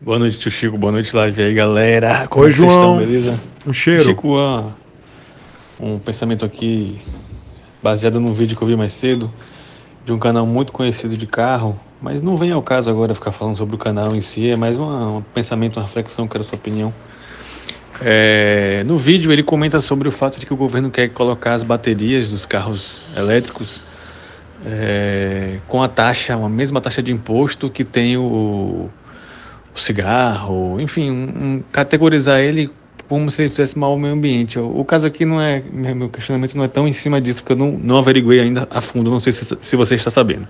Boa noite, tio Chico. Boa noite, Live aí, galera. Como Oi, é vocês João. Estão, beleza? Um cheiro. Chico, ah, um pensamento aqui baseado num vídeo que eu vi mais cedo de um canal muito conhecido de carro, mas não vem ao caso agora ficar falando sobre o canal em si, é mais uma, um pensamento, uma reflexão, quero sua opinião. É, no vídeo ele comenta sobre o fato de que o governo quer colocar as baterias dos carros elétricos é, com a taxa, uma mesma taxa de imposto que tem o, o cigarro, enfim, um, categorizar ele como se ele fizesse mal ao meio ambiente. O, caso aqui não é, meu questionamento não é tão em cima disso, porque eu não, não averiguei ainda a fundo, não sei se, se você está sabendo.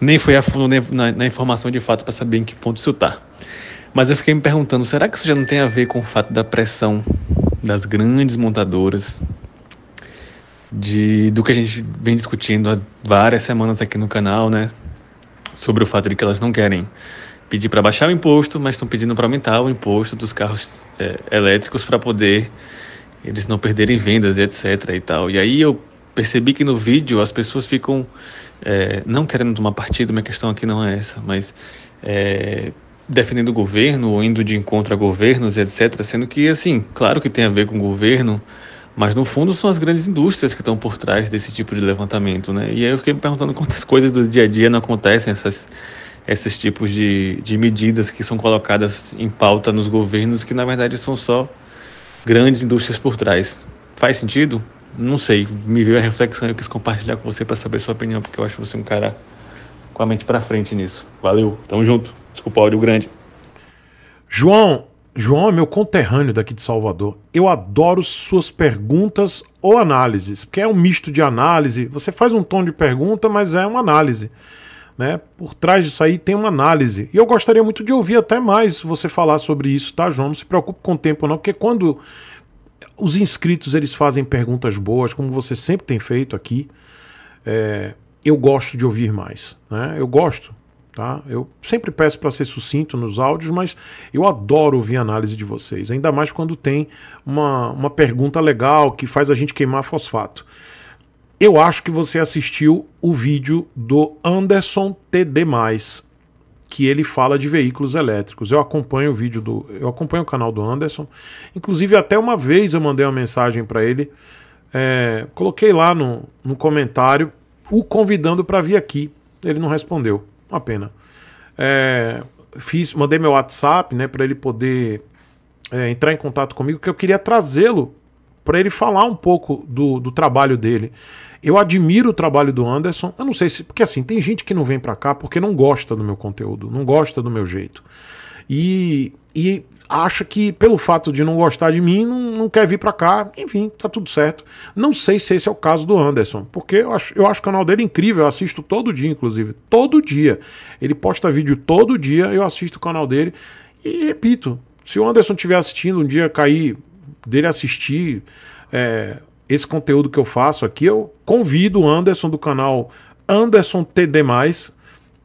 Nem fui a fundo nem, na, na informação de fato para saber em que ponto isso está. Mas eu fiquei me perguntando, será que isso já não tem a ver com o fato da pressão das grandes montadoras, de, do que a gente vem discutindo há várias semanas aqui no canal, né? Sobre o fato de que elas não querem pedir para baixar o imposto, mas estão pedindo para aumentar o imposto dos carros é, elétricos para poder eles não perderem vendas, etc. E tal. E aí eu percebi que no vídeo as pessoas ficam é, não querendo tomar partido. Minha questão aqui não é essa, mas é, defendendo o governo ou indo de encontro a governos, etc. Sendo que assim, claro que tem a ver com o governo. Mas no fundo são as grandes indústrias que estão por trás desse tipo de levantamento, né? E aí eu fiquei me perguntando quantas coisas do dia a dia não acontecem, essas esses tipos de, de medidas que são colocadas em pauta nos governos, que na verdade são só grandes indústrias por trás. Faz sentido? Não sei. Me veio a reflexão e eu quis compartilhar com você para saber sua opinião, porque eu acho você um cara com a mente para frente nisso. Valeu, tamo junto. Desculpa o áudio grande. João, João é meu conterrâneo daqui de Salvador. Eu adoro suas perguntas ou análises, porque é um misto de análise. Você faz um tom de pergunta, mas é uma análise né? Por trás disso aí tem uma análise. E eu gostaria muito de ouvir até mais você falar sobre isso, tá, João? Não se preocupe com o tempo não, porque quando os inscritos eles fazem perguntas boas, como você sempre tem feito aqui, é, eu gosto de ouvir mais, né? Eu gosto, tá? Eu sempre peço para ser sucinto nos áudios, mas eu adoro ouvir a análise de vocês, ainda mais quando tem uma, uma pergunta legal que faz a gente queimar fosfato eu acho que você assistiu o vídeo do Anderson TD+, que ele fala de veículos elétricos. Eu acompanho o vídeo do, eu acompanho o canal do Anderson. Inclusive até uma vez eu mandei uma mensagem para ele, é, coloquei lá no, no comentário o convidando para vir aqui. Ele não respondeu, uma pena. É, fiz, mandei meu WhatsApp, né, para ele poder é, entrar em contato comigo, que eu queria trazê-lo para ele falar um pouco do, do trabalho dele. Eu admiro o trabalho do Anderson. Eu não sei se. Porque assim, tem gente que não vem para cá porque não gosta do meu conteúdo, não gosta do meu jeito. E, e acha que pelo fato de não gostar de mim, não, não quer vir para cá. Enfim, tá tudo certo. Não sei se esse é o caso do Anderson, porque eu acho, eu acho o canal dele incrível, eu assisto todo dia, inclusive. Todo dia. Ele posta vídeo todo dia, eu assisto o canal dele. E repito, se o Anderson estiver assistindo um dia cair dele assistir é, esse conteúdo que eu faço aqui, eu convido o Anderson do canal Anderson TD,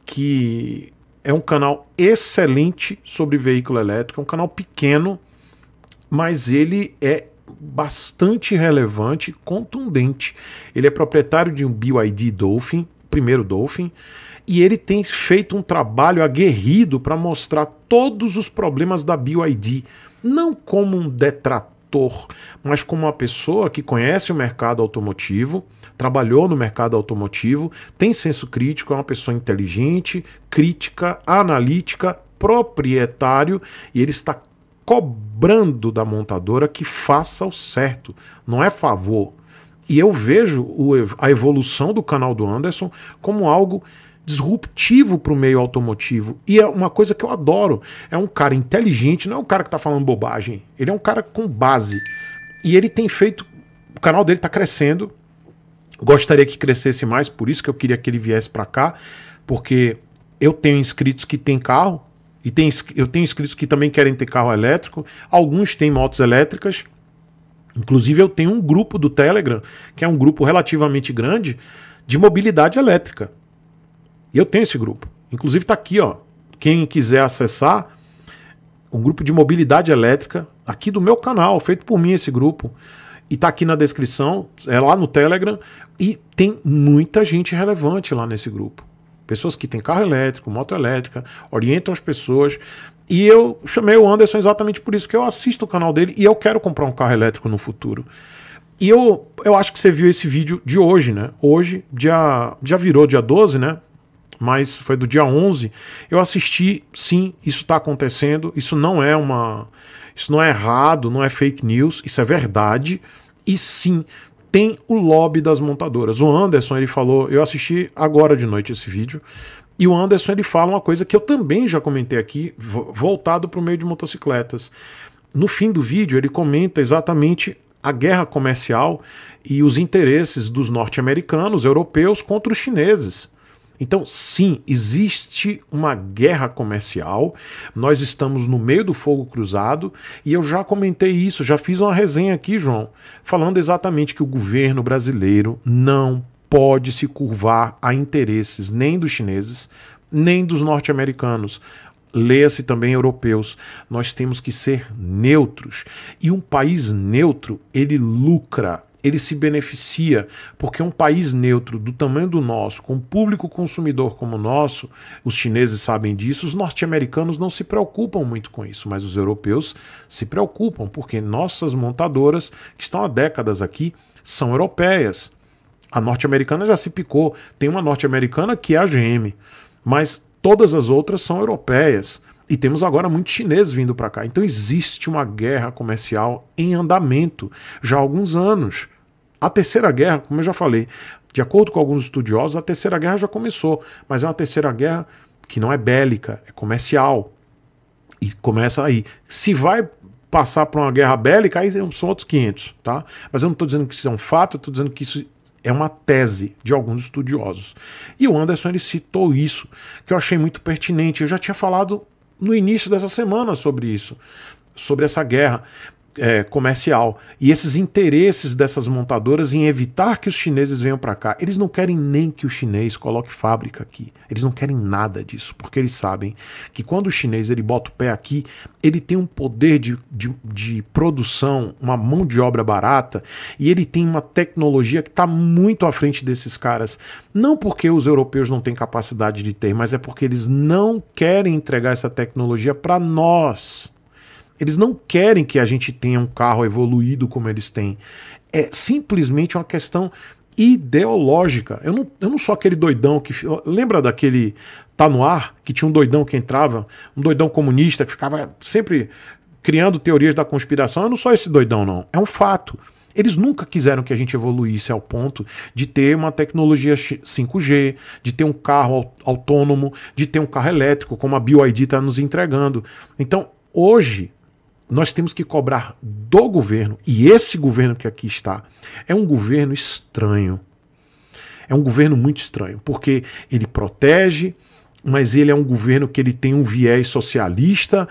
que é um canal excelente sobre veículo elétrico, é um canal pequeno, mas ele é bastante relevante, contundente. Ele é proprietário de um BYD Dolphin, primeiro Dolphin, e ele tem feito um trabalho aguerrido para mostrar todos os problemas da BYD, não como um detrator consultor, mas como uma pessoa que conhece o mercado automotivo, trabalhou no mercado automotivo, tem senso crítico, é uma pessoa inteligente, crítica, analítica, proprietário e ele está cobrando da montadora que faça o certo, não é favor. E eu vejo a evolução do canal do Anderson como algo disruptivo para o meio automotivo. E é uma coisa que eu adoro. É um cara inteligente, não é um cara que está falando bobagem. Ele é um cara com base. E ele tem feito. O canal dele está crescendo. Gostaria que crescesse mais, por isso que eu queria que ele viesse para cá, porque eu tenho inscritos que têm carro, e tem, eu tenho inscritos que também querem ter carro elétrico, alguns têm motos elétricas. Inclusive, eu tenho um grupo do Telegram, que é um grupo relativamente grande, de mobilidade elétrica. Eu tenho esse grupo. Inclusive está aqui, ó. Quem quiser acessar, um grupo de mobilidade elétrica aqui do meu canal, feito por mim esse grupo. E tá aqui na descrição, é lá no Telegram. E tem muita gente relevante lá nesse grupo. Pessoas que têm carro elétrico, moto elétrica, orientam as pessoas. E eu chamei o Anderson exatamente por isso, que eu assisto o canal dele e eu quero comprar um carro elétrico no futuro. E eu, eu acho que você viu esse vídeo de hoje, né? Hoje, dia, já virou dia 12, né? mas foi do dia 11, eu assisti, sim, isso está acontecendo, isso não é uma. Isso não é errado, não é fake news, isso é verdade. E sim, tem o lobby das montadoras. O Anderson, ele falou, eu assisti agora de noite esse vídeo, e o Anderson ele fala uma coisa que eu também já comentei aqui, voltado para o meio de motocicletas. No fim do vídeo, ele comenta exatamente a guerra comercial e os interesses dos norte-americanos, europeus contra os chineses então, sim, existe uma guerra comercial. Nós estamos no meio do fogo cruzado e eu já comentei isso, já fiz uma resenha aqui, João, falando exatamente que o governo brasileiro não pode se curvar a interesses nem dos chineses, nem dos norte-americanos. Leia-se também europeus. Nós temos que ser neutros. E um país neutro, ele lucra ele se beneficia, porque um país neutro do tamanho do nosso, com público consumidor como o nosso, os chineses sabem disso, os norte-americanos não se preocupam muito com isso, mas os europeus se preocupam, porque nossas montadoras, que estão há décadas aqui, são europeias. A norte-americana já se picou, tem uma norte-americana que é a GM, mas todas as outras são europeias. E temos agora muitos chineses vindo para cá. Então existe uma guerra comercial em andamento já há alguns anos. A Terceira Guerra, como eu já falei, de acordo com alguns estudiosos, a Terceira Guerra já começou, mas é uma Terceira Guerra que não é bélica, é comercial. E começa aí. Se vai passar para uma guerra bélica, aí são outros 500, tá? Mas eu não estou dizendo que isso é um fato, eu estou dizendo que isso é uma tese de alguns estudiosos. E o Anderson ele citou isso, que eu achei muito pertinente. Eu já tinha falado no início dessa semana sobre isso, sobre essa guerra é, comercial e esses interesses dessas montadoras em evitar que os chineses venham para cá. Eles não querem nem que o chinês coloque fábrica aqui. Eles não querem nada disso, porque eles sabem que quando o chinês ele bota o pé aqui, ele tem um poder de, de, de produção, uma mão de obra barata e ele tem uma tecnologia que está muito à frente desses caras. Não porque os europeus não têm capacidade de ter, mas é porque eles não querem entregar essa tecnologia para nós. Eles não querem que a gente tenha um carro evoluído como eles têm. É simplesmente uma questão ideológica. Eu não, eu não sou aquele doidão que. Lembra daquele Tá no Ar, que tinha um doidão que entrava, um doidão comunista que ficava sempre criando teorias da conspiração? Eu não sou esse doidão, não. É um fato. Eles nunca quiseram que a gente evoluísse ao ponto de ter uma tecnologia 5G, de ter um carro autônomo, de ter um carro elétrico, como a BYD está nos entregando. Então, hoje, nós temos que cobrar do governo, e esse governo que aqui está é um governo estranho. É um governo muito estranho, porque ele protege, mas ele é um governo que ele tem um viés socialista.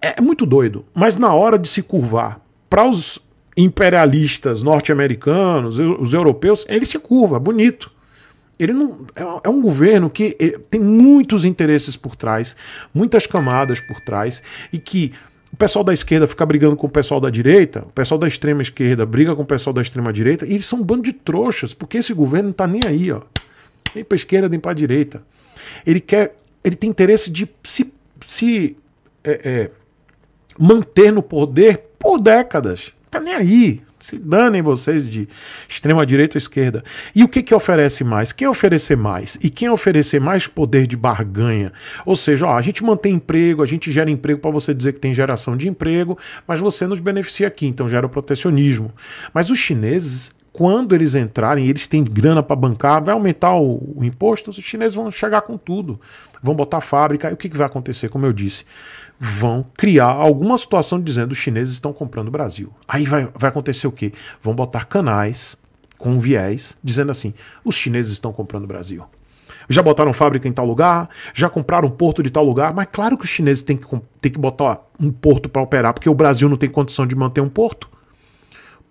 É muito doido, mas na hora de se curvar para os imperialistas norte-americanos, os europeus, ele se curva, bonito. Ele não é, é um governo que eh, tem muitos interesses por trás, muitas camadas por trás e que o pessoal da esquerda fica brigando com o pessoal da direita, o pessoal da extrema esquerda briga com o pessoal da extrema direita, e eles são um bando de trouxas, porque esse governo não tá nem aí, ó. Nem pra esquerda, nem pra direita. Ele quer. Ele tem interesse de se, se é, é, manter no poder por décadas. Tá nem aí. Se danem vocês de extrema direita ou esquerda. E o que, que oferece mais? Quem oferecer mais? E quem oferecer mais poder de barganha? Ou seja, ó, a gente mantém emprego, a gente gera emprego para você dizer que tem geração de emprego, mas você nos beneficia aqui, então gera o protecionismo. Mas os chineses, quando eles entrarem, eles têm grana para bancar, vai aumentar o, o imposto, os chineses vão chegar com tudo vão botar fábrica. E o que, que vai acontecer? Como eu disse, vão criar alguma situação dizendo os chineses estão comprando o Brasil. Aí vai, vai acontecer o quê? Vão botar canais com viés dizendo assim: os chineses estão comprando o Brasil. Já botaram fábrica em tal lugar, já compraram um porto de tal lugar, mas claro que os chineses têm que, têm que botar um porto para operar, porque o Brasil não tem condição de manter um porto.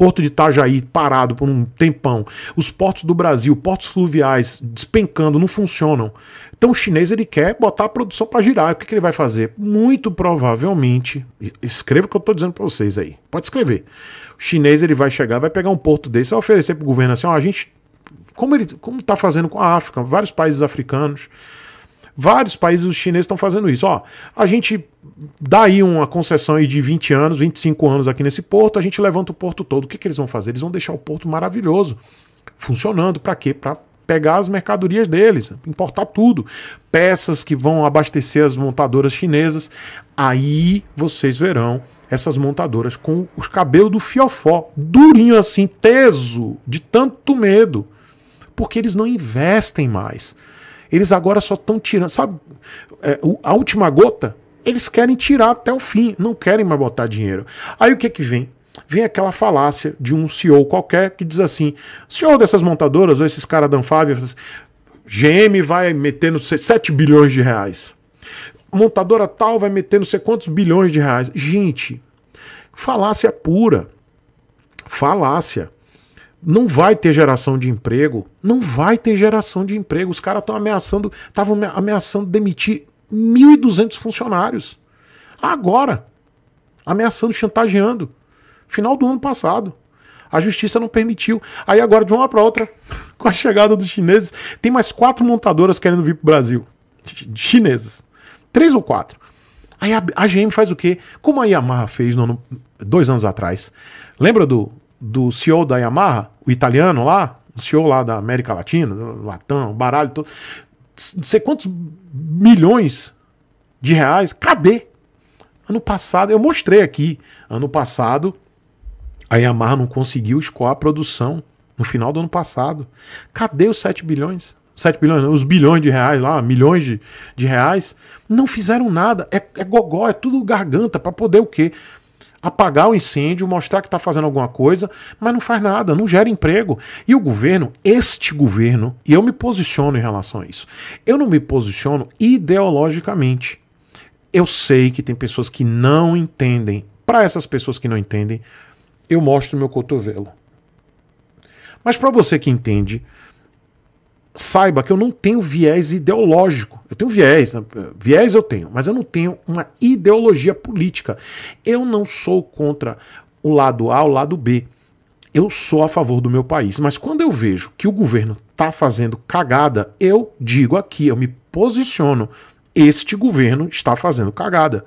Porto de Itajaí parado por um tempão, os portos do Brasil, portos fluviais despencando, não funcionam. Então o chinês ele quer botar a produção para girar. O que, que, ele vai fazer? Muito provavelmente, escreva o que eu estou dizendo para vocês aí. Pode escrever. O chinês ele vai chegar, vai pegar um porto desse, vai oferecer para o governo assim, ó, a gente como ele como está fazendo com a África, vários países africanos Vários países os chineses estão fazendo isso. Ó, a gente dá aí uma concessão aí de 20 anos, 25 anos aqui nesse porto, a gente levanta o porto todo. O que, que eles vão fazer? Eles vão deixar o porto maravilhoso, funcionando. Para quê? Para pegar as mercadorias deles, importar tudo, peças que vão abastecer as montadoras chinesas. Aí vocês verão essas montadoras com os cabelos do fiofó, durinho assim, teso, de tanto medo, porque eles não investem mais. Eles agora só estão tirando, sabe? É, a última gota, eles querem tirar até o fim, não querem mais botar dinheiro. Aí o que que vem? Vem aquela falácia de um CEO qualquer que diz assim: senhor dessas montadoras, ou esses caras da Anfávia, GM vai metendo 7 bilhões de reais. Montadora tal vai metendo não sei quantos bilhões de reais. Gente, falácia pura. Falácia não vai ter geração de emprego, não vai ter geração de emprego. Os caras estão ameaçando, estavam ameaçando demitir 1.200 funcionários. Agora, ameaçando, chantageando. Final do ano passado. A justiça não permitiu. Aí agora, de uma para outra, com a chegada dos chineses, tem mais quatro montadoras querendo vir para o Brasil. chinesas. Três ou quatro. Aí a, a, GM faz o quê? Como a Yamaha fez no ano, dois anos atrás. Lembra do do CEO da Yamaha, o italiano lá, o CEO lá da América Latina, Latam, baralho, todo, não sei quantos milhões de reais, cadê? Ano passado, eu mostrei aqui, ano passado, a Yamaha não conseguiu escoar a produção no final do ano passado. Cadê os 7 bilhões? 7 bilhões, os bilhões de reais lá, milhões de, de reais, não fizeram nada. É, é gogó, é tudo garganta para poder o quê? apagar o incêndio, mostrar que está fazendo alguma coisa, mas não faz nada, não gera emprego. E o governo, este governo, e eu me posiciono em relação a isso, eu não me posiciono ideologicamente. Eu sei que tem pessoas que não entendem. Para essas pessoas que não entendem, eu mostro meu cotovelo. Mas para você que entende, saiba que eu não tenho viés ideológico. Eu tenho viés, né? viés eu tenho, mas eu não tenho uma ideologia política. Eu não sou contra o lado A, o lado B. Eu sou a favor do meu país, mas quando eu vejo que o governo está fazendo cagada, eu digo aqui, eu me posiciono. Este governo está fazendo cagada.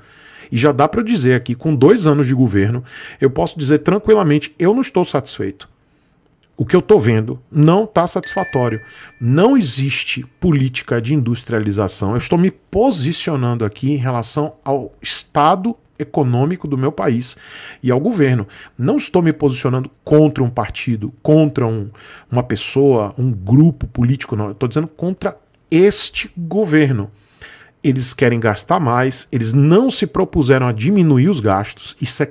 E já dá para dizer aqui, com dois anos de governo, eu posso dizer tranquilamente: eu não estou satisfeito o que eu estou vendo não está satisfatório. Não existe política de industrialização. Eu estou me posicionando aqui em relação ao estado econômico do meu país e ao governo. Não estou me posicionando contra um partido, contra um, uma pessoa, um grupo político, não. Estou dizendo contra este governo. Eles querem gastar mais, eles não se propuseram a diminuir os gastos. Isso é,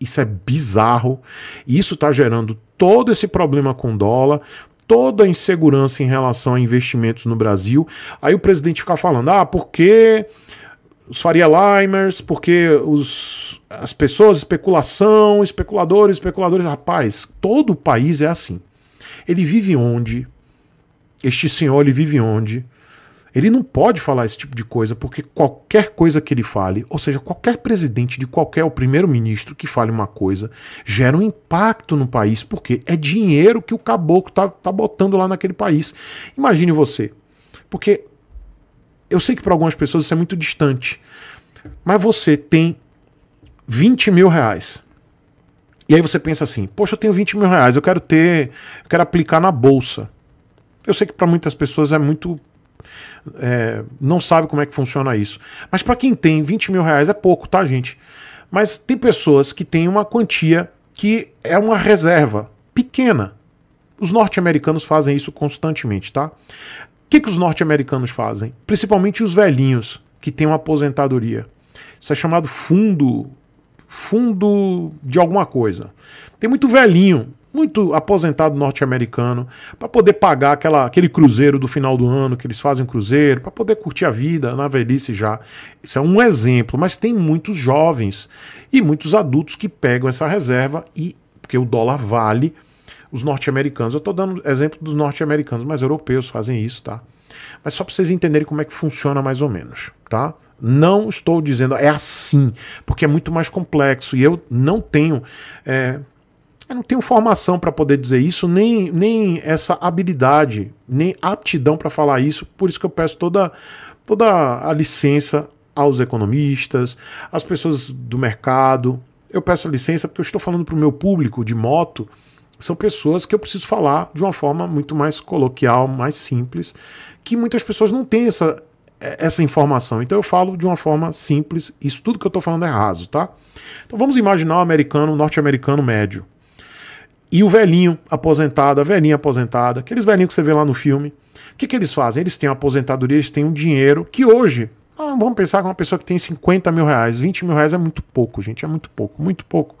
isso é bizarro. E isso está gerando todo esse problema com dólar, toda a insegurança em relação a investimentos no Brasil. Aí o presidente fica falando: ah, porque os Faria Limers, porque os, as pessoas, especulação, especuladores, especuladores. Rapaz, todo o país é assim. Ele vive onde? Este senhor, ele vive onde? Ele não pode falar esse tipo de coisa, porque qualquer coisa que ele fale, ou seja, qualquer presidente de qualquer o primeiro-ministro que fale uma coisa, gera um impacto no país, porque é dinheiro que o caboclo tá, tá botando lá naquele país. Imagine você. Porque eu sei que para algumas pessoas isso é muito distante, mas você tem 20 mil reais. E aí você pensa assim: poxa, eu tenho 20 mil reais, eu quero ter, eu quero aplicar na bolsa. Eu sei que para muitas pessoas é muito é, não sabe como é que funciona isso. Mas para quem tem 20 mil reais é pouco, tá, gente? Mas tem pessoas que têm uma quantia que é uma reserva pequena. Os norte-americanos fazem isso constantemente, tá? O que, que os norte-americanos fazem? Principalmente os velhinhos que têm uma aposentadoria. Isso é chamado fundo fundo de alguma coisa. Tem muito velhinho muito aposentado norte-americano, para poder pagar aquela, aquele cruzeiro do final do ano que eles fazem cruzeiro, para poder curtir a vida na velhice já. Isso é um exemplo, mas tem muitos jovens e muitos adultos que pegam essa reserva e porque o dólar vale os norte-americanos. Eu estou dando exemplo dos norte-americanos, mas europeus fazem isso, tá? Mas só para vocês entenderem como é que funciona mais ou menos, tá? Não estou dizendo é assim, porque é muito mais complexo e eu não tenho é, eu não tenho formação para poder dizer isso, nem, nem essa habilidade, nem aptidão para falar isso. Por isso que eu peço toda, toda a licença aos economistas, às pessoas do mercado. Eu peço licença porque eu estou falando para o meu público de moto. São pessoas que eu preciso falar de uma forma muito mais coloquial, mais simples, que muitas pessoas não têm essa, essa informação. Então eu falo de uma forma simples. Isso tudo que eu estou falando é raso, tá? Então vamos imaginar um americano, um norte-americano médio. E o velhinho aposentado, a velhinha aposentada, aqueles velhinhos que você vê lá no filme. O que, que eles fazem? Eles têm uma aposentadoria, eles têm um dinheiro que hoje. Ah, vamos pensar com uma pessoa que tem 50 mil reais, 20 mil reais é muito pouco, gente. É muito pouco, muito pouco.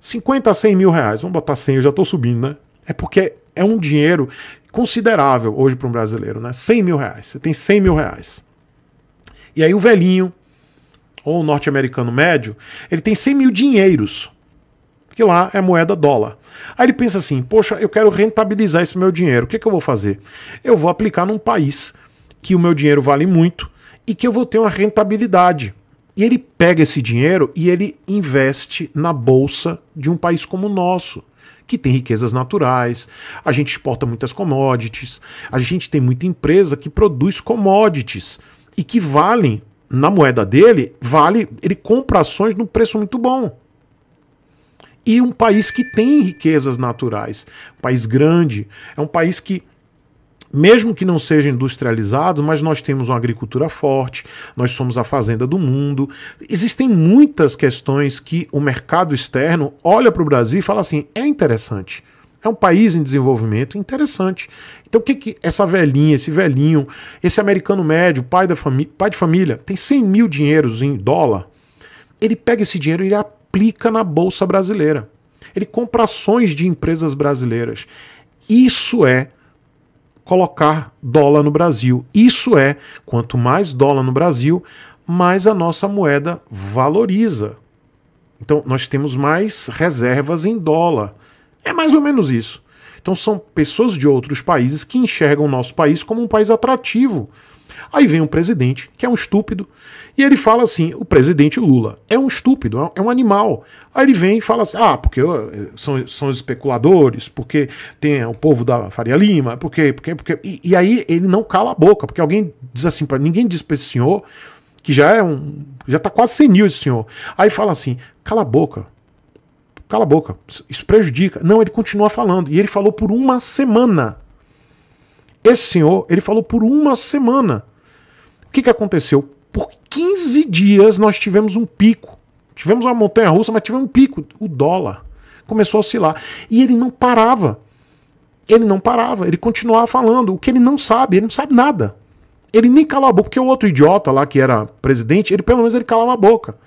50 a 100 mil reais, vamos botar 100, eu já estou subindo, né? É porque é um dinheiro considerável hoje para um brasileiro, né? 100 mil reais, você tem 100 mil reais. E aí o velhinho, ou o norte-americano médio, ele tem 100 mil dinheiros porque lá é moeda dólar. Aí ele pensa assim: poxa, eu quero rentabilizar esse meu dinheiro, o que, é que eu vou fazer? Eu vou aplicar num país que o meu dinheiro vale muito e que eu vou ter uma rentabilidade. E ele pega esse dinheiro e ele investe na bolsa de um país como o nosso, que tem riquezas naturais, a gente exporta muitas commodities, a gente tem muita empresa que produz commodities e que valem, na moeda dele, vale, ele compra ações num preço muito bom e um país que tem riquezas naturais, um país grande, é um país que mesmo que não seja industrializado, mas nós temos uma agricultura forte, nós somos a fazenda do mundo. Existem muitas questões que o mercado externo olha para o Brasil e fala assim: é interessante. É um país em desenvolvimento interessante. Então, o que, que essa velhinha, esse velhinho, esse americano médio, pai, da pai de família, tem 100 mil dinheiros em dólar? Ele pega esse dinheiro e ele aplica na Bolsa Brasileira. Ele compra ações de empresas brasileiras. Isso é colocar dólar no Brasil. Isso é, quanto mais dólar no Brasil, mais a nossa moeda valoriza. Então, nós temos mais reservas em dólar. É mais ou menos isso. Então, são pessoas de outros países que enxergam o nosso país como um país atrativo. Aí vem um presidente, que é um estúpido, e ele fala assim: o presidente Lula é um estúpido, é um é animal. Aí ele vem e fala assim: ah, porque são, são especuladores, porque tem é, o povo da Faria Lima, porque, porque, porque. E, e aí ele não cala a boca, porque alguém diz assim para ninguém diz para esse senhor, que já é um. já tá quase senil esse senhor. Aí fala assim: cala a boca, cala a boca, isso prejudica. Não, ele continua falando. E ele falou por uma semana. Esse senhor, ele falou por uma semana. O que, que aconteceu? Por 15 dias nós tivemos um pico. Tivemos uma montanha russa, mas tivemos um pico. O dólar começou a oscilar. E ele não parava. Ele não parava. Ele continuava falando. O que ele não sabe, ele não sabe nada. Ele nem calou a boca, porque o outro idiota lá que era presidente, ele pelo menos ele calava a boca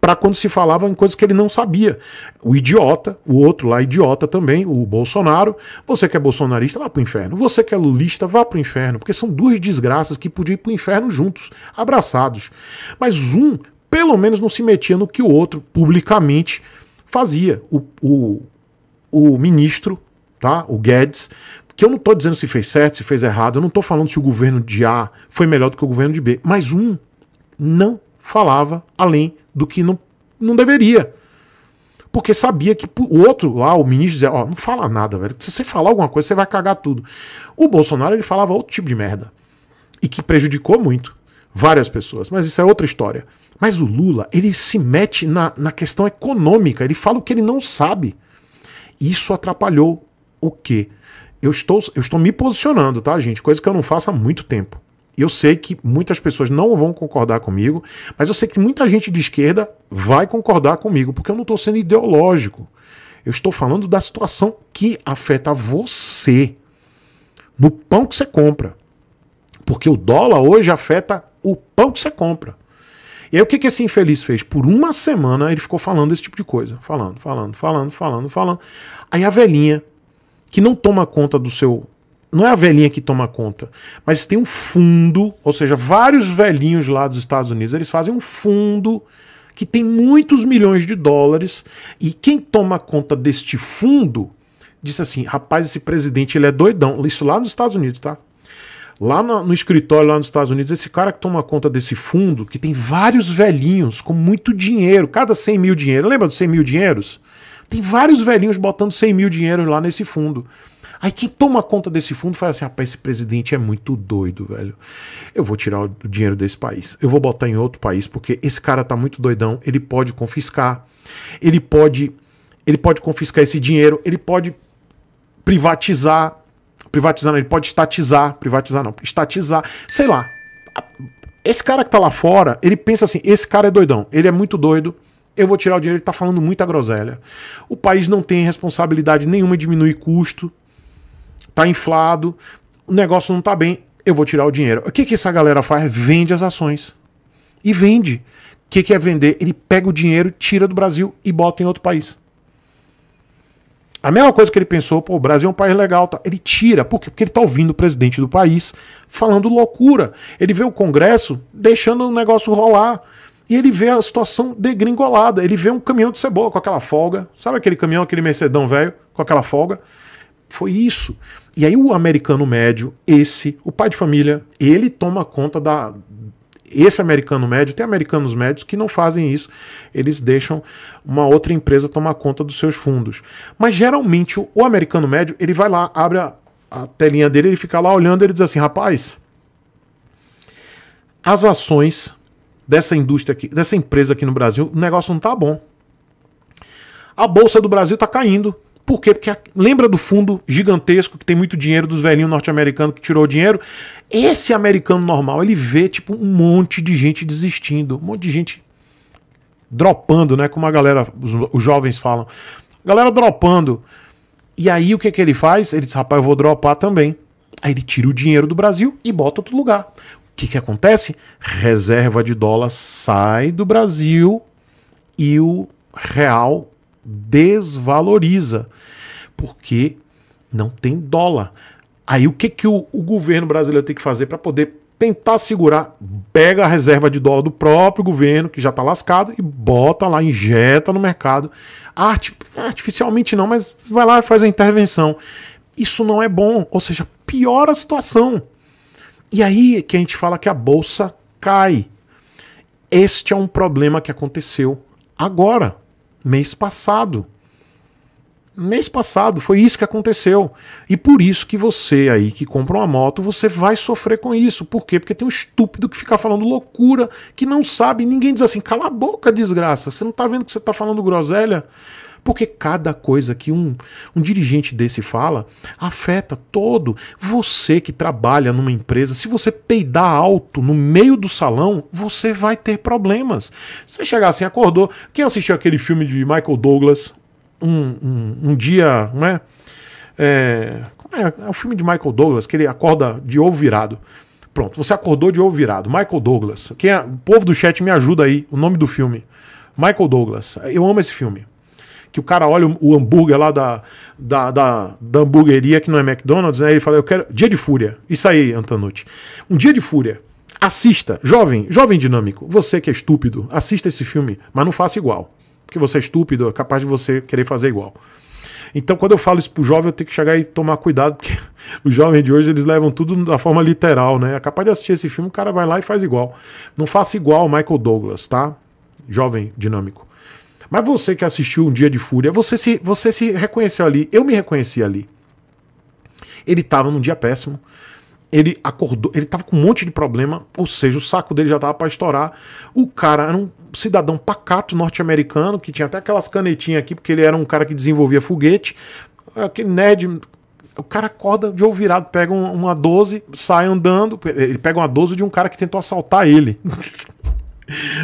para quando se falava em coisas que ele não sabia. O idiota, o outro lá idiota também, o Bolsonaro. Você que é bolsonarista, vá pro inferno. Você que é lulista, vá pro inferno, porque são duas desgraças que podiam ir pro inferno juntos, abraçados. Mas um, pelo menos, não se metia no que o outro publicamente fazia. O, o, o ministro, tá? O Guedes, que eu não estou dizendo se fez certo, se fez errado, eu não estou falando se o governo de A foi melhor do que o governo de B, mas um não falava além do que não, não deveria. Porque sabia que o outro lá, o ministro, dizia: Ó, oh, não fala nada, velho. Se você falar alguma coisa, você vai cagar tudo. O Bolsonaro, ele falava outro tipo de merda. E que prejudicou muito várias pessoas. Mas isso é outra história. Mas o Lula, ele se mete na, na questão econômica. Ele fala o que ele não sabe. Isso atrapalhou o quê? Eu estou, eu estou me posicionando, tá, gente? Coisa que eu não faço há muito tempo. Eu sei que muitas pessoas não vão concordar comigo, mas eu sei que muita gente de esquerda vai concordar comigo, porque eu não estou sendo ideológico. Eu estou falando da situação que afeta você no pão que você compra. Porque o dólar hoje afeta o pão que você compra. E aí o que, que esse infeliz fez? Por uma semana ele ficou falando esse tipo de coisa. Falando, falando, falando, falando, falando. Aí a velhinha, que não toma conta do seu não é a velhinha que toma conta, mas tem um fundo, ou seja, vários velhinhos lá dos Estados Unidos, eles fazem um fundo que tem muitos milhões de dólares e quem toma conta deste fundo disse assim, rapaz, esse presidente ele é doidão, isso lá nos Estados Unidos, tá? Lá no, no escritório lá nos Estados Unidos, esse cara que toma conta desse fundo, que tem vários velhinhos com muito dinheiro, cada 100 mil dinheiro, lembra dos 100 mil dinheiros? Tem vários velhinhos botando 100 mil dinheiro lá nesse fundo. Aí quem toma conta desse fundo fala assim: rapaz, esse presidente é muito doido, velho. Eu vou tirar o dinheiro desse país, eu vou botar em outro país, porque esse cara tá muito doidão, ele pode confiscar, ele pode, ele pode confiscar esse dinheiro, ele pode privatizar, privatizar não, ele pode estatizar, privatizar não, estatizar, sei lá. Esse cara que tá lá fora, ele pensa assim: esse cara é doidão, ele é muito doido, eu vou tirar o dinheiro, ele tá falando muita groselha. O país não tem responsabilidade nenhuma em diminuir custo, tá inflado, o negócio não tá bem, eu vou tirar o dinheiro. O que, que essa galera faz? Vende as ações. E vende. O que, que é vender? Ele pega o dinheiro, tira do Brasil e bota em outro país. A mesma coisa que ele pensou, pô, o Brasil é um país legal, tá? ele tira, por quê? Porque ele tá ouvindo o presidente do país falando loucura. Ele vê o Congresso deixando o negócio rolar. E ele vê a situação degringolada. Ele vê um caminhão de cebola com aquela folga. Sabe aquele caminhão, aquele Mercedão velho com aquela folga? Foi isso. E aí o americano médio, esse, o pai de família, ele toma conta da esse americano médio, tem americanos médios que não fazem isso, eles deixam uma outra empresa tomar conta dos seus fundos. Mas geralmente o, o americano médio, ele vai lá, abre a, a telinha dele, ele fica lá olhando, ele diz assim: "Rapaz, as ações dessa indústria aqui, dessa empresa aqui no Brasil, o negócio não tá bom. A bolsa do Brasil tá caindo. Por quê? Porque a, lembra do fundo gigantesco que tem muito dinheiro dos velhinhos norte-americanos que tirou o dinheiro? Esse americano normal, ele vê tipo um monte de gente desistindo, um monte de gente dropando, né? Como a galera, os, os jovens falam. Galera dropando. E aí o que, é que ele faz? Ele diz, rapaz, eu vou dropar também. Aí ele tira o dinheiro do Brasil e bota outro lugar. O que, que acontece? Reserva de dólar sai do Brasil e o real desvaloriza, porque não tem dólar. Aí o que, que o, o governo brasileiro tem que fazer para poder tentar segurar? Pega a reserva de dólar do próprio governo, que já está lascado, e bota lá, injeta no mercado. Art, artificialmente não, mas vai lá e faz uma intervenção. Isso não é bom, ou seja, piora a situação. E aí que a gente fala que a bolsa cai. Este é um problema que aconteceu agora. Mês passado. Mês passado, foi isso que aconteceu. E por isso que você aí que compra uma moto, você vai sofrer com isso. Por quê? Porque tem um estúpido que fica falando loucura, que não sabe, ninguém diz assim, cala a boca, desgraça, você não tá vendo que você tá falando groselha? Porque cada coisa que um, um dirigente desse fala afeta todo. Você que trabalha numa empresa, se você peidar alto no meio do salão, você vai ter problemas. Você chegar assim, acordou. Quem assistiu aquele filme de Michael Douglas? Um, um, um dia, não é? É, é, é o filme de Michael Douglas, que ele acorda de ovo virado. Pronto, você acordou de ovo virado. Michael Douglas. Quem é, o povo do chat me ajuda aí, o nome do filme. Michael Douglas. Eu amo esse filme que o cara olha o, hambúrguer lá da, da, da, da, que não é McDonald's, né? Ele fala, eu quero. Dia de fúria. Isso aí, Antonucci. Um dia de fúria. Assista, jovem, jovem dinâmico, você que é estúpido, assista esse filme, mas não faça igual. Porque você é estúpido, é capaz de você querer fazer igual. Então, quando eu falo isso pro jovem, eu tenho que chegar e tomar cuidado, porque os jovens de hoje eles levam tudo da forma literal, né? É capaz de assistir esse filme, o cara vai lá e faz igual. Não faça igual o Michael Douglas, tá? Jovem dinâmico. Mas você que assistiu Um Dia de Fúria, você se, você se reconheceu ali. Eu me reconheci ali. Ele estava num dia péssimo. Ele acordou, ele estava com um monte de problema, ou seja, o saco dele já estava para estourar. O cara era um cidadão pacato norte-americano que tinha até aquelas canetinhas aqui, porque ele era um cara que desenvolvia foguete. Aquele é, nerd o cara acorda de virado, pega uma 12, sai andando. Ele pega uma 12 de um cara que tentou assaltar ele.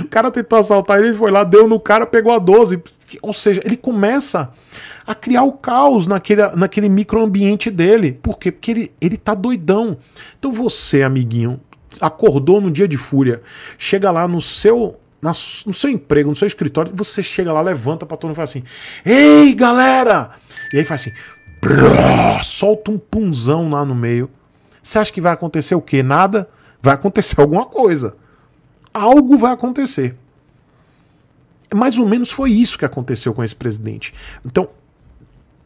O cara tentou assaltar ele, ele foi lá, deu no cara, pegou a 12. Ou seja, ele começa a criar o caos naquele, naquele microambiente dele. Por quê? Porque ele, ele tá doidão. Então você, amiguinho, acordou no dia de fúria, chega lá no seu na, no seu emprego, no seu escritório, você chega lá, levanta pra todo mundo e fala assim: Ei, galera! E aí faz assim: solta um punzão lá no meio. Você acha que vai acontecer o quê? Nada? Vai acontecer alguma coisa algo vai acontecer. Mais ou menos foi isso que aconteceu com esse presidente. Então,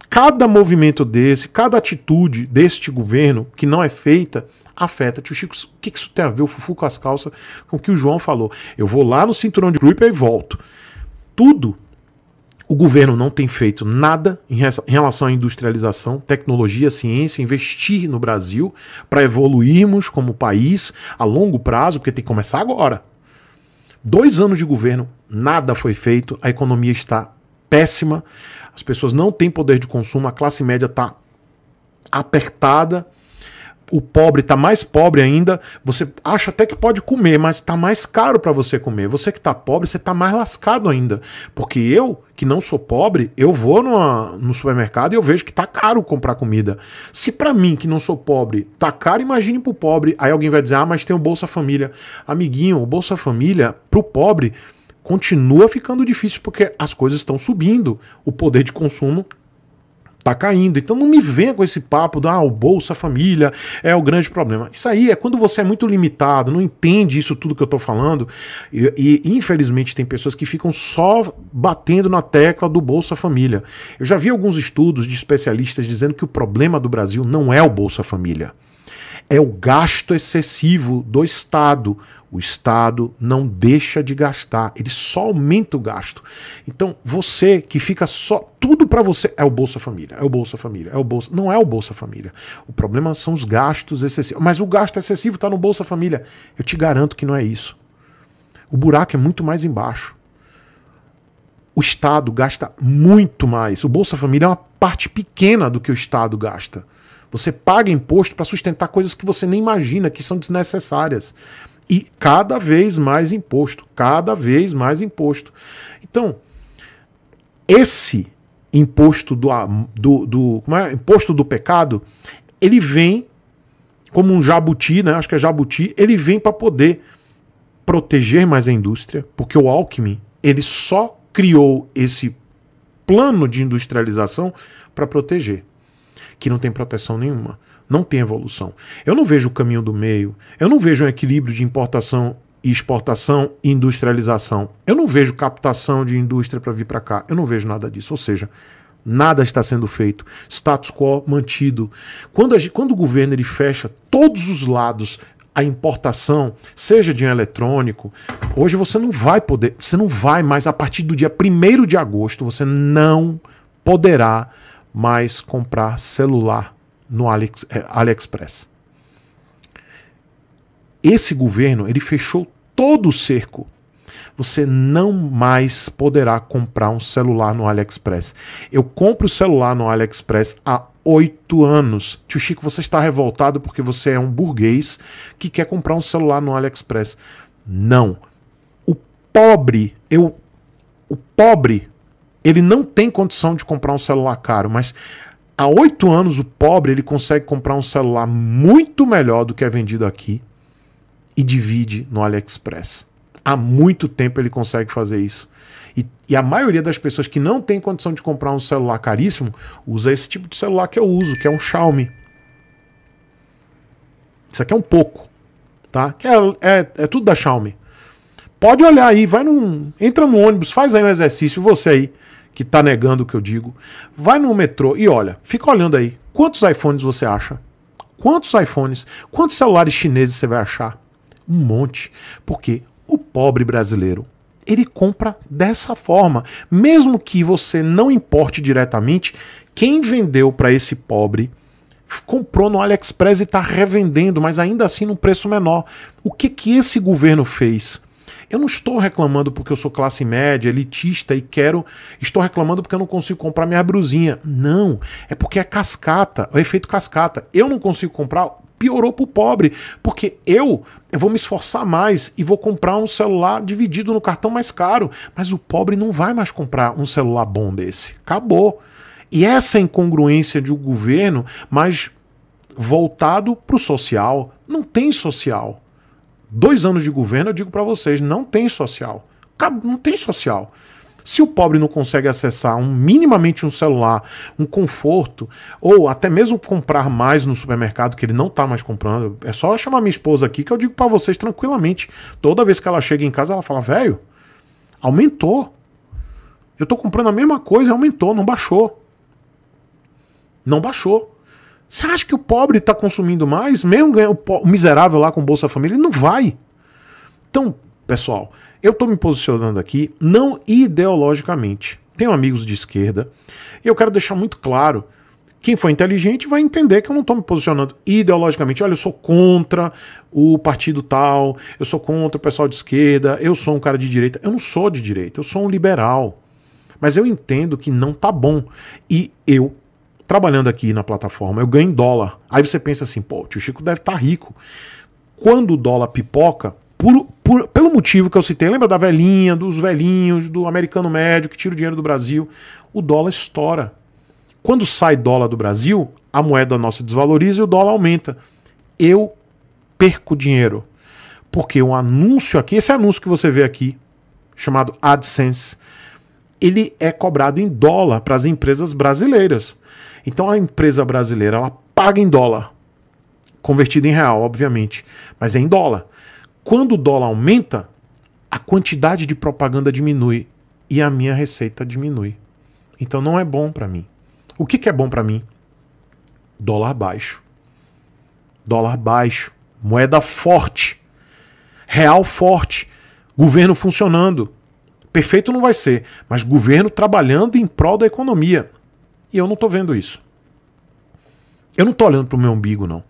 cada movimento desse, cada atitude deste governo que não é feita, afeta. Tio Chico, o que isso tem a ver, o fufu com as calças, com o que o João falou? Eu vou lá no cinturão de grupo e volto. Tudo. O governo não tem feito nada em relação à industrialização, tecnologia, ciência, investir no Brasil para evoluirmos como país a longo prazo, porque tem que começar agora. Dois anos de governo, nada foi feito, a economia está péssima, as pessoas não têm poder de consumo, a classe média está apertada o pobre está mais pobre ainda, você acha até que pode comer, mas está mais caro para você comer. Você que está pobre, você está mais lascado ainda. Porque eu, que não sou pobre, eu vou numa, no supermercado e eu vejo que está caro comprar comida. Se para mim, que não sou pobre, tá caro, imagine para o pobre. Aí alguém vai dizer, ah, mas tem o Bolsa Família. Amiguinho, o Bolsa Família, para o pobre, continua ficando difícil porque as coisas estão subindo. O poder de consumo está caindo. Então não me venha com esse papo do ah, o Bolsa Família é o grande problema. Isso aí é quando você é muito limitado, não entende isso tudo que eu estou falando. E, e, infelizmente tem pessoas que ficam só batendo na tecla do Bolsa Família. Eu já vi alguns estudos de especialistas dizendo que o problema do Brasil não é o Bolsa Família é o gasto excessivo do Estado. O Estado não deixa de gastar, ele só aumenta o gasto. Então, você que fica só. Tudo para você é o Bolsa Família, é o Bolsa Família, é o Bolsa. Não é o Bolsa Família. O problema são os gastos excessivos. Mas o gasto excessivo está no Bolsa Família. Eu te garanto que não é isso. O buraco é muito mais embaixo. O Estado gasta muito mais. O Bolsa Família é uma parte pequena do que o Estado gasta. Você paga imposto para sustentar coisas que você nem imagina, que são desnecessárias. E cada vez mais imposto, cada vez mais imposto. Então, esse imposto do, do, do é? imposto do pecado, ele vem como um jabuti, né? Acho que é jabuti, ele vem para poder proteger mais a indústria, porque o Alckmin, ele só criou esse plano de industrialização para proteger que não tem proteção nenhuma. Não tem evolução. Eu não vejo o caminho do meio. Eu não vejo um equilíbrio de importação e exportação e industrialização. Eu não vejo captação de indústria para vir para cá. Eu não vejo nada disso. Ou seja, nada está sendo feito. Status quo mantido. Quando, a, quando o governo ele fecha todos os lados a importação, seja de um eletrônico, hoje você não vai poder, você não vai mais, a partir do dia 1 de agosto, você não poderá mais comprar celular no AliEx, eh, AliExpress. Esse governo ele fechou todo o cerco. Você não mais poderá comprar um celular no AliExpress. Eu compro o celular no AliExpress há oito anos. Tio Chico, você está revoltado porque você é um burguês que quer comprar um celular no AliExpress. Não. O pobre, eu. O pobre ele não tem condição de comprar um celular caro, mas há oito anos o pobre ele consegue comprar um celular muito melhor do que é vendido aqui e divide no AliExpress. Há muito tempo ele consegue fazer isso. E, e, a maioria das pessoas que não tem condição de comprar um celular caríssimo usa esse tipo de celular que eu uso, que é um Xiaomi. Isso aqui é um pouco, tá? Que é, é, é tudo da Xiaomi. Pode olhar aí, vai num. Entra no ônibus, faz aí um exercício, você aí que está negando o que eu digo. Vai no metrô e olha, fica olhando aí. Quantos iPhones você acha? Quantos iPhones? Quantos celulares chineses você vai achar? Um monte. Porque o pobre brasileiro, ele compra dessa forma. Mesmo que você não importe diretamente, quem vendeu para esse pobre comprou no AliExpress e está revendendo, mas ainda assim num preço menor. O que, que esse governo fez? Eu não estou reclamando porque eu sou classe média, elitista e quero. Estou reclamando porque eu não consigo comprar minha brusinha. Não. É porque é cascata, é o efeito cascata. Eu não consigo comprar, piorou para o pobre, porque eu vou me esforçar mais e vou comprar um celular dividido no cartão mais caro, mas o pobre não vai mais comprar um celular bom desse. Acabou. E essa é incongruência de um governo mais voltado para o social. Não tem social dois anos de governo, eu digo para vocês, não tem social. Não tem social. Se o pobre não consegue acessar um, minimamente um celular, um conforto, ou até mesmo comprar mais no supermercado, que ele não está mais comprando, é só chamar minha esposa aqui que eu digo para vocês tranquilamente. Toda vez que ela chega em casa, ela fala: velho, aumentou. Eu estou comprando a mesma coisa, aumentou, não baixou. Não baixou. Você acha que o pobre está consumindo mais? Mesmo ganha o, miserável lá com Bolsa Família? Ele não vai. Então, pessoal, eu estou me posicionando aqui não ideologicamente. Tenho amigos de esquerda. E eu quero deixar muito claro quem for inteligente vai entender que eu não estou me posicionando ideologicamente. Olha, eu sou contra o partido tal, eu sou contra o pessoal de esquerda, eu sou um cara de direita. Eu não sou de direita, eu sou um liberal. Mas eu entendo que não tá bom. E eu trabalhando aqui na plataforma, eu ganho em dólar. Aí você pensa assim, pô, o tio Chico deve estar tá rico. Quando o dólar pipoca, por, por, pelo motivo que eu citei, lembra da velhinha, dos velhinhos, do americano médio que tira o dinheiro do Brasil? O dólar estoura. Quando sai dólar do Brasil, a moeda nossa desvaloriza e o dólar aumenta. Eu perco dinheiro. Porque um anúncio aqui, esse anúncio que você vê aqui, chamado AdSense, ele é cobrado em dólar para as empresas brasileiras. Então a empresa brasileira ela paga em dólar, convertido em real, obviamente, mas é em dólar. Quando o dólar aumenta, a quantidade de propaganda diminui e a minha receita diminui. Então não é bom para mim. O que, que é bom para mim? Dólar baixo. Dólar baixo. Moeda forte. Real forte. Governo funcionando. Perfeito não vai ser, mas governo trabalhando em prol da economia. E eu não estou vendo isso. Eu não estou olhando para o meu umbigo, não.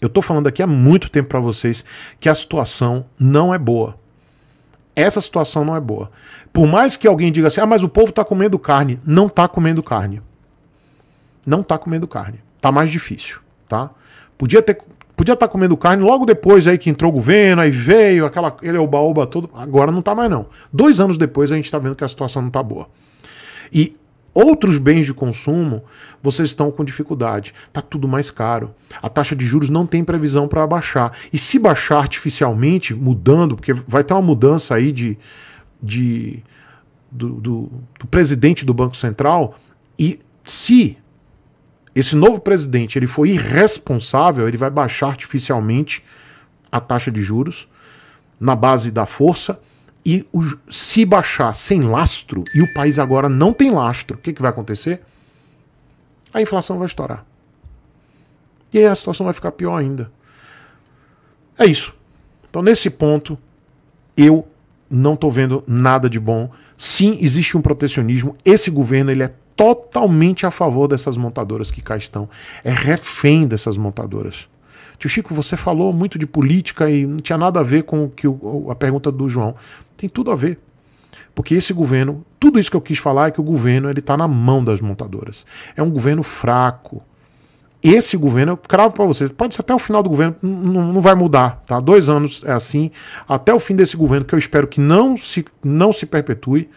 Eu estou falando aqui há muito tempo para vocês que a situação não é boa. Essa situação não é boa. Por mais que alguém diga assim, ah, mas o povo está comendo carne. Não está comendo carne. Não está comendo carne. Está mais difícil, tá? Podia ter podia estar tá comendo carne logo depois aí que entrou o governo, aí veio aquela ele é o baúba todo, agora não está mais não. Dois anos depois a gente está vendo que a situação não está boa. E outros bens de consumo, vocês estão com dificuldade. está tudo mais caro. A taxa de juros não tem previsão para baixar. E se baixar artificialmente, mudando, porque vai ter uma mudança aí de, de do, do, do presidente do Banco Central e se esse novo presidente ele foi irresponsável, ele vai baixar artificialmente a taxa de juros na base da força e o, se baixar sem lastro e o país agora não tem lastro, o que, que vai acontecer? A inflação vai estourar. E aí a situação vai ficar pior ainda. É isso. Então, nesse ponto, eu não estou vendo nada de bom. Sim, existe um protecionismo. Esse governo ele é totalmente a favor dessas montadoras que cá estão. É refém dessas montadoras. Tio Chico, você falou muito de política e não tinha nada a ver com o que o, a pergunta do João. Tem tudo a ver. Porque esse governo, tudo isso que eu quis falar é que o governo ele está na mão das montadoras. É um governo fraco. Esse governo, eu cravo para vocês, pode ser até o final do governo, não, não vai mudar, tá? Dois anos é assim, até o fim desse governo, que eu espero que não se, não se perpetue,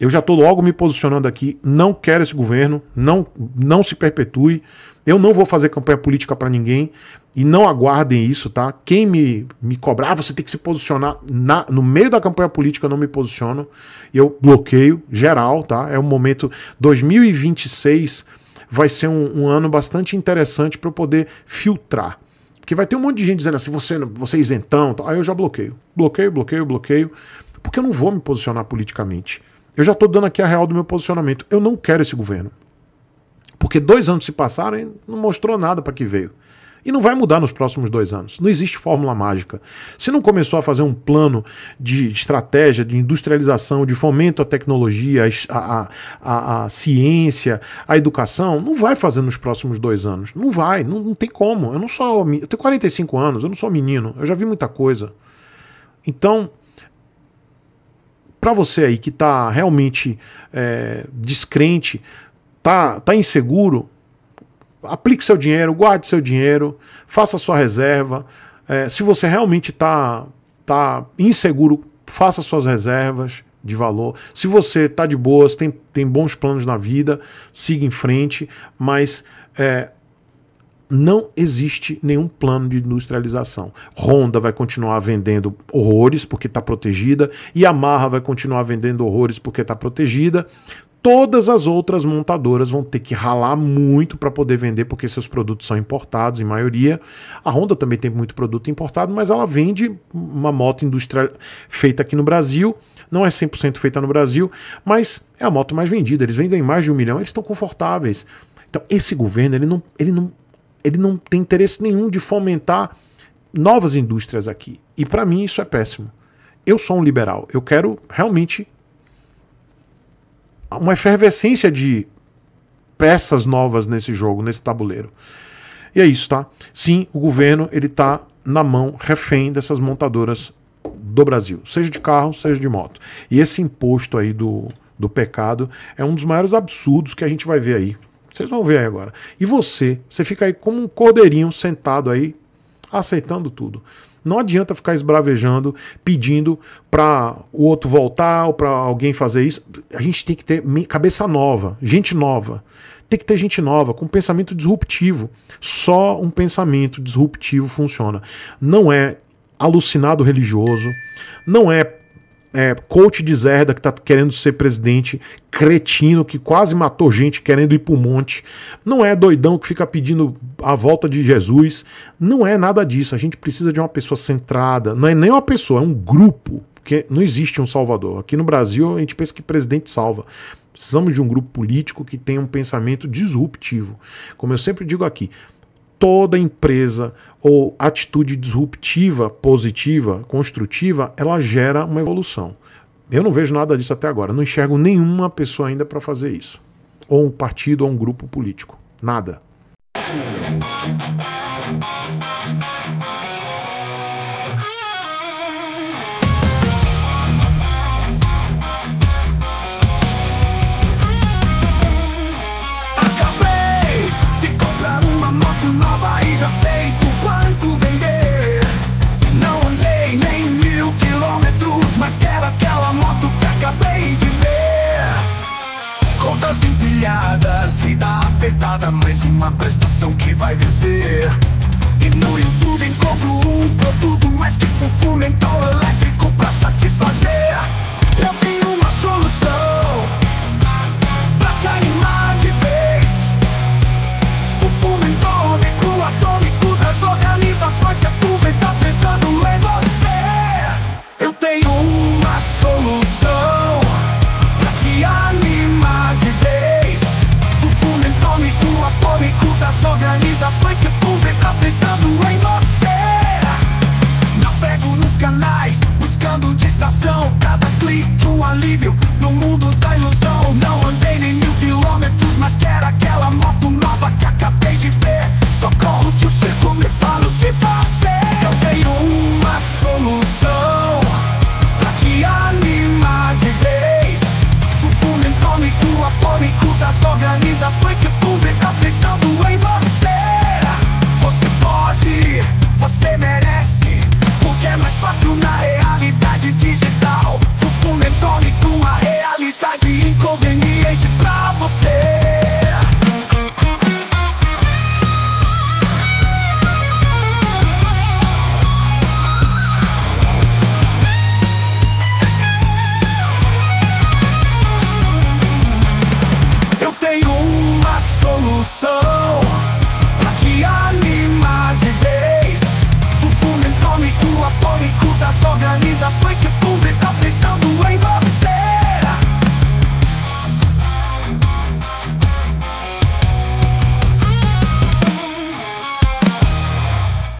eu já estou logo me posicionando aqui. Não quero esse governo. Não, não se perpetue. Eu não vou fazer campanha política para ninguém. E não aguardem isso, tá? Quem me, me cobrar, ah, você tem que se posicionar. Na, no meio da campanha política, eu não me posiciono. Eu bloqueio geral, tá? É um momento. 2026 vai ser um, um ano bastante interessante para eu poder filtrar. Porque vai ter um monte de gente dizendo assim, você, você é isentão. Aí eu já bloqueio. Bloqueio, bloqueio, bloqueio. Porque eu não vou me posicionar politicamente. Eu já estou dando aqui a real do meu posicionamento. Eu não quero esse governo. Porque dois anos se passaram e não mostrou nada para que veio. E não vai mudar nos próximos dois anos. Não existe fórmula mágica. Se não começou a fazer um plano de estratégia, de industrialização, de fomento à tecnologia, à, à, à, ciência, à educação, não vai fazer nos próximos dois anos. Não vai, não, não tem como. Eu não sou. Eu tenho 45 anos, eu não sou menino, eu já vi muita coisa. Então, para você aí que está realmente é, descrente, tá, tá inseguro, aplique seu dinheiro, guarde seu dinheiro, faça sua reserva. É, se você realmente está tá inseguro, faça suas reservas de valor. Se você está de boas, tem, tem bons planos na vida, siga em frente, mas é, não existe nenhum plano de industrialização. Honda vai continuar vendendo horrores porque está protegida, Yamaha vai continuar vendendo horrores porque está protegida. Todas as outras montadoras vão ter que ralar muito para poder vender, porque seus produtos são importados, em maioria. A Honda também tem muito produto importado, mas ela vende uma moto industrial feita aqui no Brasil. Não é 100% feita no Brasil, mas é a moto mais vendida. Eles vendem mais de um milhão, eles estão confortáveis. Então, esse governo ele não, ele não ele não tem interesse nenhum de fomentar novas indústrias aqui. E para mim isso é péssimo. Eu sou um liberal. Eu quero realmente uma efervescência de peças novas nesse jogo, nesse tabuleiro. E é isso, tá? Sim, o governo ele tá na mão refém dessas montadoras do Brasil, seja de carro, seja de moto. E esse imposto aí do, do pecado é um dos maiores absurdos que a gente vai ver aí. Vocês vão ver aí agora. E você, você fica aí como um cordeirinho sentado aí, aceitando tudo. Não adianta ficar esbravejando, pedindo para o outro voltar ou para alguém fazer isso. A gente tem que ter cabeça nova, gente nova. Tem que ter gente nova, com pensamento disruptivo. Só um pensamento disruptivo funciona. Não é alucinado religioso, não é é, coach de Zerda que tá querendo ser presidente, cretino que quase matou gente querendo ir pro monte, não é doidão que fica pedindo a volta de Jesus, não é nada disso. A gente precisa de uma pessoa centrada, não é nem uma pessoa, é um grupo, porque não existe um salvador. Aqui no Brasil a gente pensa que presidente salva. Precisamos de um grupo político que tenha um pensamento disruptivo. Como eu sempre digo aqui, toda empresa ou atitude disruptiva, positiva, construtiva, ela gera uma evolução. Eu não vejo nada disso até agora. Não enxergo nenhuma pessoa ainda para fazer isso. Ou um partido ou um grupo político. Nada. piadas Vida apertada, mais uma prestação que vai vencer E no YouTube encontro um produto mais que fufu Mental elétrico pra satisfazer Eu tenho uma solução Pra te animar de vez Fufu Mental, atômico das organizações Se aproveita pensando